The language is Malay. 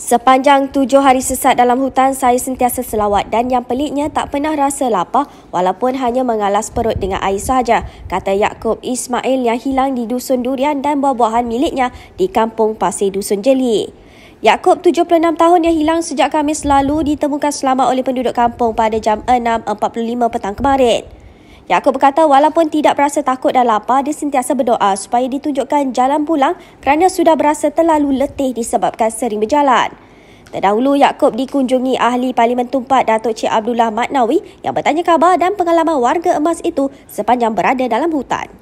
Sepanjang tujuh hari sesat dalam hutan, saya sentiasa selawat dan yang peliknya tak pernah rasa lapar walaupun hanya mengalas perut dengan air sahaja, kata Yaakob Ismail yang hilang di Dusun Durian dan buah-buahan miliknya di Kampung Pasir Dusun Jeli. Yaakob, 76 tahun yang hilang sejak Khamis lalu ditemukan selamat oleh penduduk kampung pada jam 6.45 petang kemarin. Yakub berkata walaupun tidak berasa takut dan lapar, dia sentiasa berdoa supaya ditunjukkan jalan pulang kerana sudah berasa terlalu letih disebabkan sering berjalan. Terdahulu, Yakub dikunjungi ahli Parlimen Tumpat Datuk Cik Abdullah Matnawi yang bertanya khabar dan pengalaman warga emas itu sepanjang berada dalam hutan.